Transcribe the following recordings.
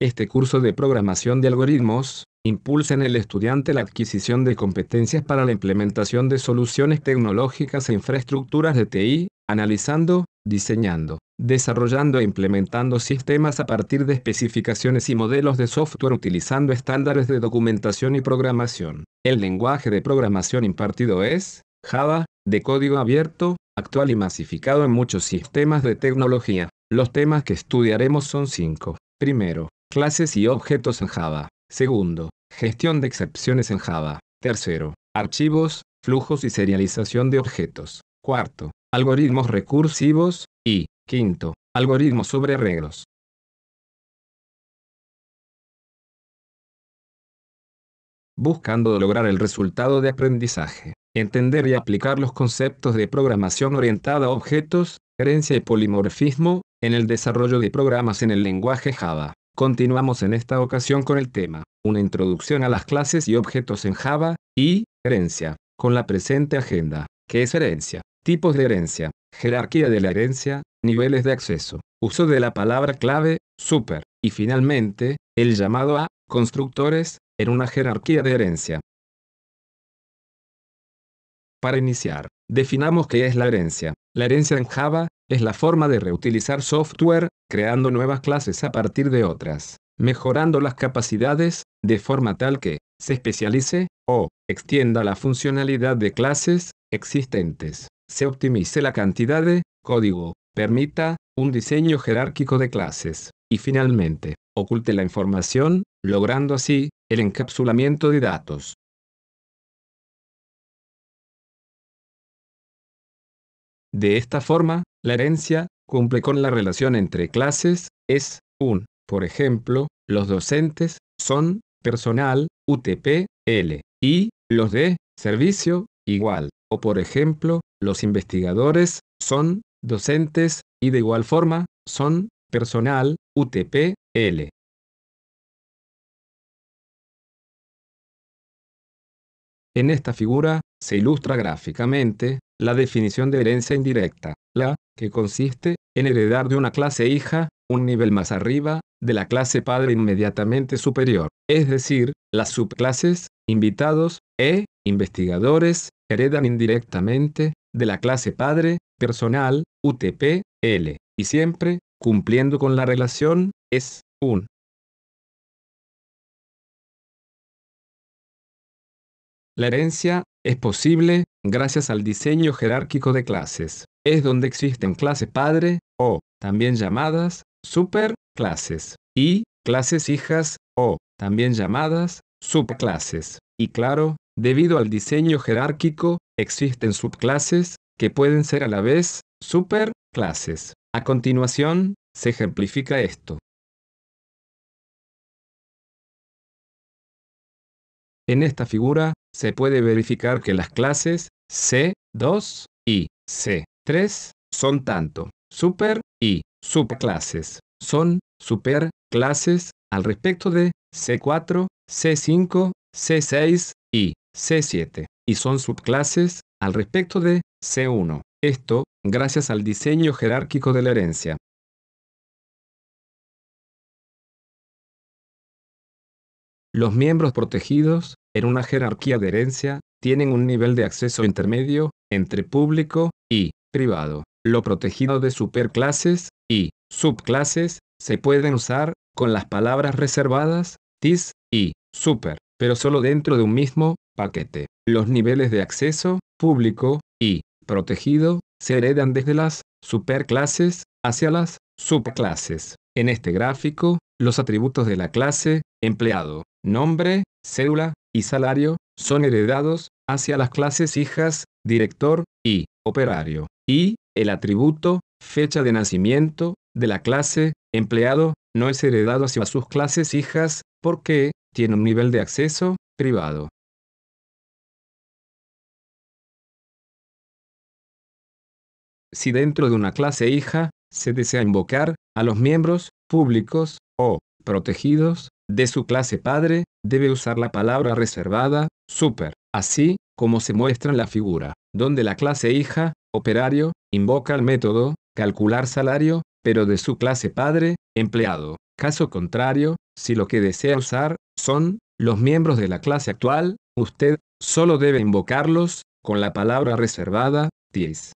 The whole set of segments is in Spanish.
Este curso de programación de algoritmos impulsa en el estudiante la adquisición de competencias para la implementación de soluciones tecnológicas e infraestructuras de TI, analizando, diseñando, desarrollando e implementando sistemas a partir de especificaciones y modelos de software utilizando estándares de documentación y programación. El lenguaje de programación impartido es Java, de código abierto, actual y masificado en muchos sistemas de tecnología. Los temas que estudiaremos son cinco. Primero, Clases y objetos en Java. Segundo, gestión de excepciones en Java. Tercero, archivos, flujos y serialización de objetos. Cuarto, algoritmos recursivos. Y, quinto, algoritmos sobre arreglos. buscando lograr el resultado de aprendizaje, entender y aplicar los conceptos de programación orientada a objetos, herencia y polimorfismo, en el desarrollo de programas en el lenguaje Java. Continuamos en esta ocasión con el tema, una introducción a las clases y objetos en Java, y, herencia, con la presente agenda, que es herencia, tipos de herencia, jerarquía de la herencia, niveles de acceso, uso de la palabra clave, super, y finalmente, el llamado a, constructores, en una jerarquía de herencia. Para iniciar, definamos qué es la herencia. La herencia en Java es la forma de reutilizar software, creando nuevas clases a partir de otras, mejorando las capacidades, de forma tal que se especialice o extienda la funcionalidad de clases existentes, se optimice la cantidad de código, permita un diseño jerárquico de clases, y finalmente, oculte la información, logrando así el encapsulamiento de datos. De esta forma, la herencia cumple con la relación entre clases, es un, por ejemplo, los docentes son personal, UTP, L, y los de servicio, igual, o por ejemplo, los investigadores son docentes y de igual forma son personal, UTP, L. En esta figura se ilustra gráficamente la definición de herencia indirecta, la, que consiste en heredar de una clase hija, un nivel más arriba, de la clase padre inmediatamente superior, es decir, las subclases, invitados, e, investigadores, heredan indirectamente, de la clase padre, personal, UTP, L, y siempre, cumpliendo con la relación, es un La herencia es posible gracias al diseño jerárquico de clases. Es donde existen clases padre, o, también llamadas, superclases, y clases hijas, o, también llamadas, subclases. Y claro, debido al diseño jerárquico, existen subclases, que pueden ser a la vez, superclases. A continuación, se ejemplifica esto. En esta figura, se puede verificar que las clases C2 y C3 son tanto super y subclases. Son superclases al respecto de C4, C5, C6 y C7, y son subclases al respecto de C1. Esto, gracias al diseño jerárquico de la herencia. Los miembros protegidos, en una jerarquía de herencia, tienen un nivel de acceso intermedio, entre público y privado. Lo protegido de superclases y subclases se pueden usar con las palabras reservadas, TIS y super, pero solo dentro de un mismo paquete. Los niveles de acceso, público y protegido, se heredan desde las superclases hacia las subclases. En este gráfico, los atributos de la clase, empleado, nombre, célula, y salario, son heredados, hacia las clases hijas, director, y, operario, y, el atributo, fecha de nacimiento, de la clase, empleado, no es heredado hacia sus clases hijas, porque, tiene un nivel de acceso, privado. Si dentro de una clase hija, se desea invocar, a los miembros, públicos, o, protegidos, de su clase padre, debe usar la palabra reservada, super, así como se muestra en la figura, donde la clase hija, operario, invoca el método, calcular salario, pero de su clase padre, empleado. Caso contrario, si lo que desea usar, son, los miembros de la clase actual, usted, solo debe invocarlos, con la palabra reservada, 10.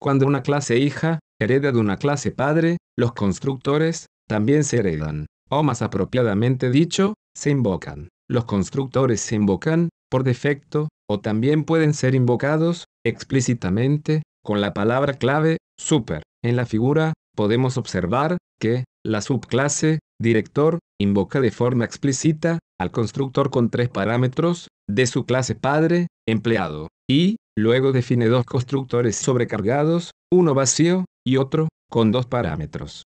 Cuando una clase hija, hereda de una clase padre, los constructores, también se heredan, o más apropiadamente dicho, se invocan. Los constructores se invocan, por defecto, o también pueden ser invocados, explícitamente, con la palabra clave, super. En la figura, podemos observar, que, la subclase, director, invoca de forma explícita, al constructor con tres parámetros, de su clase padre, empleado, y, luego define dos constructores sobrecargados, uno vacío, y otro, con dos parámetros.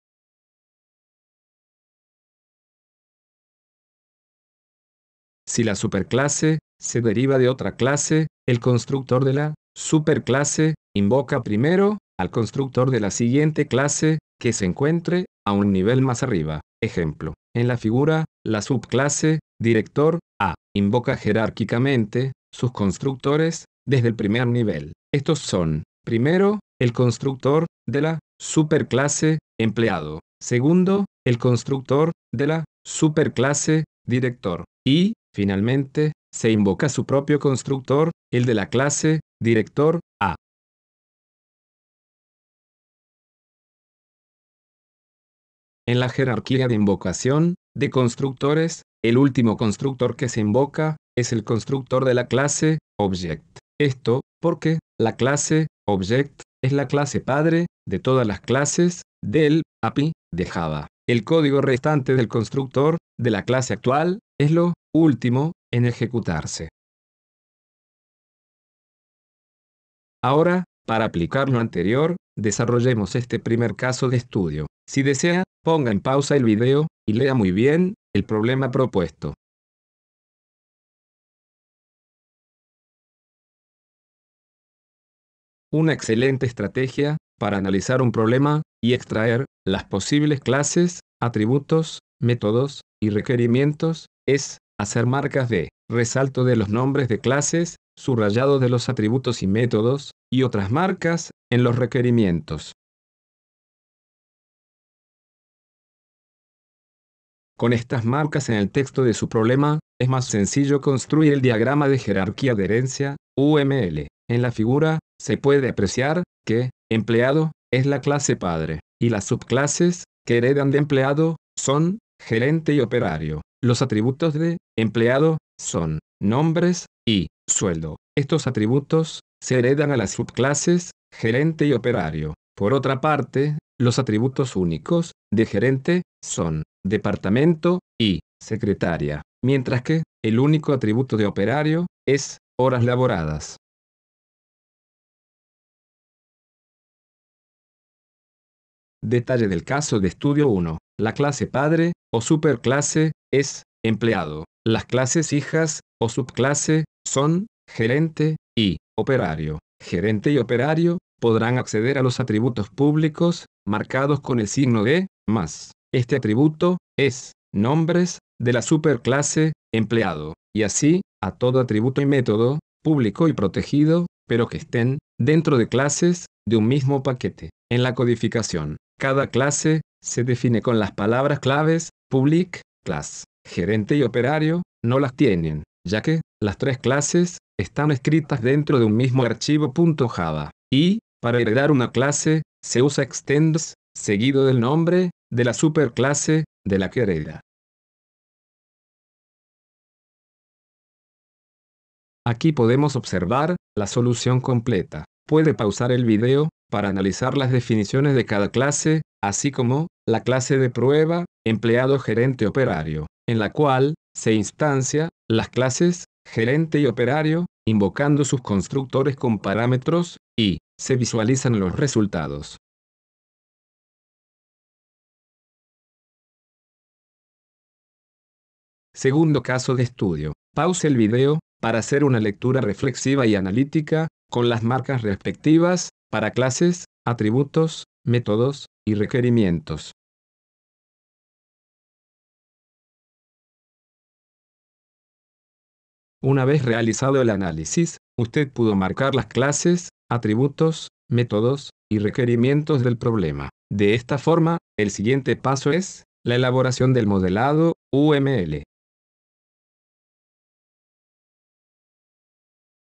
Si la superclase se deriva de otra clase, el constructor de la superclase invoca primero al constructor de la siguiente clase que se encuentre a un nivel más arriba. Ejemplo, en la figura, la subclase director A invoca jerárquicamente sus constructores desde el primer nivel. Estos son, primero, el constructor de la superclase empleado. Segundo, el constructor de la superclase director. Y, finalmente, se invoca su propio constructor, el de la clase director A. En la jerarquía de invocación de constructores, el último constructor que se invoca es el constructor de la clase Object. Esto porque la clase Object es la clase padre de todas las clases del API de Java. El código restante del constructor de la clase actual es lo último en ejecutarse. Ahora, para aplicar lo anterior, desarrollemos este primer caso de estudio. Si desea, ponga en pausa el video y lea muy bien el problema propuesto. una excelente estrategia para analizar un problema y extraer las posibles clases, atributos, métodos y requerimientos es hacer marcas de resalto de los nombres de clases, subrayado de los atributos y métodos, y otras marcas en los requerimientos. Con estas marcas en el texto de su problema, es más sencillo construir el diagrama de jerarquía de herencia, UML. En la figura, se puede apreciar que, empleado, es la clase padre, y las subclases, que heredan de empleado, son, gerente y operario. Los atributos de, empleado, son, nombres, y, sueldo. Estos atributos, se heredan a las subclases, gerente y operario. Por otra parte, los atributos únicos, de gerente, son, departamento, y, secretaria. Mientras que, el único atributo de operario, es, horas laboradas. Detalle del caso de estudio 1. La clase padre, o superclase, es, empleado. Las clases hijas, o subclase, son, gerente, y, operario. Gerente y operario, podrán acceder a los atributos públicos, marcados con el signo de, más. Este atributo, es, nombres, de la superclase, empleado, y así, a todo atributo y método, público y protegido, pero que estén, dentro de clases, de un mismo paquete. En la codificación, cada clase se define con las palabras claves, public, class, gerente y operario, no las tienen, ya que las tres clases están escritas dentro de un mismo archivo .java. Y, para heredar una clase, se usa extends, seguido del nombre, de la superclase, de la que hereda. Aquí podemos observar la solución completa. Puede pausar el video para analizar las definiciones de cada clase, así como la clase de prueba, empleado gerente operario, en la cual se instancia las clases gerente y operario, invocando sus constructores con parámetros, y se visualizan los resultados. Segundo caso de estudio. Pause el video para hacer una lectura reflexiva y analítica con las marcas respectivas para clases, atributos, métodos y requerimientos. Una vez realizado el análisis, usted pudo marcar las clases, atributos, métodos y requerimientos del problema. De esta forma, el siguiente paso es la elaboración del modelado UML.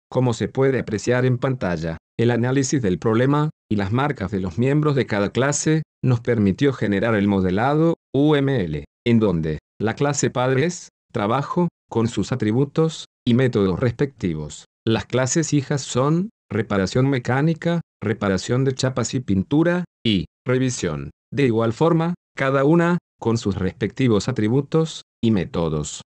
Como se puede apreciar en pantalla, el análisis del problema y las marcas de los miembros de cada clase nos permitió generar el modelado UML, en donde la clase es, trabajo, con sus atributos y métodos respectivos. Las clases hijas son reparación mecánica, reparación de chapas y pintura, y revisión. De igual forma, cada una, con sus respectivos atributos y métodos.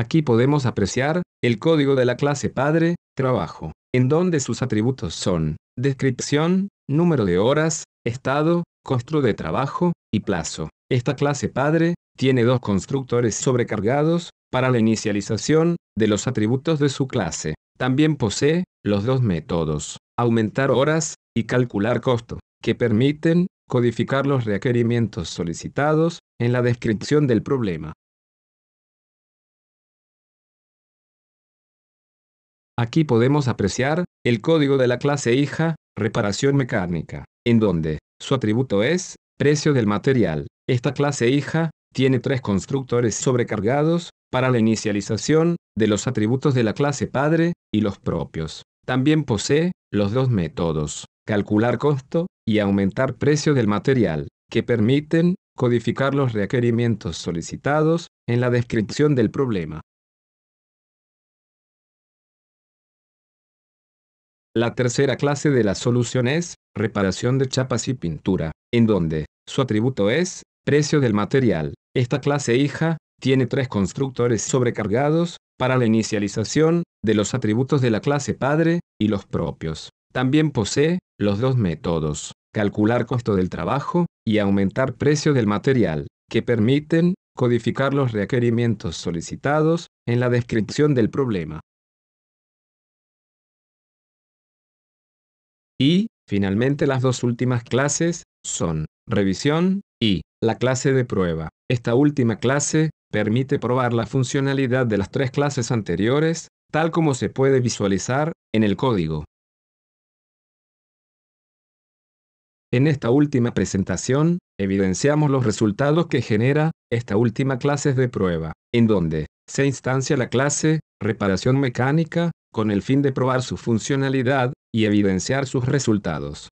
Aquí podemos apreciar el código de la clase padre, trabajo, en donde sus atributos son descripción, número de horas, estado, costo de trabajo y plazo. Esta clase padre tiene dos constructores sobrecargados para la inicialización de los atributos de su clase. También posee los dos métodos, aumentar horas y calcular costo, que permiten codificar los requerimientos solicitados en la descripción del problema. Aquí podemos apreciar el código de la clase hija, reparación mecánica, en donde su atributo es precio del material. Esta clase hija tiene tres constructores sobrecargados para la inicialización de los atributos de la clase padre y los propios. También posee los dos métodos, calcular costo y aumentar precio del material, que permiten codificar los requerimientos solicitados en la descripción del problema. La tercera clase de la solución es reparación de chapas y pintura, en donde su atributo es precio del material. Esta clase hija tiene tres constructores sobrecargados para la inicialización de los atributos de la clase padre y los propios. También posee los dos métodos, calcular costo del trabajo y aumentar precio del material, que permiten codificar los requerimientos solicitados en la descripción del problema. Y, finalmente, las dos últimas clases son revisión y la clase de prueba. Esta última clase permite probar la funcionalidad de las tres clases anteriores, tal como se puede visualizar en el código. En esta última presentación, evidenciamos los resultados que genera esta última clase de prueba, en donde se instancia la clase reparación mecánica con el fin de probar su funcionalidad, y evidenciar sus resultados.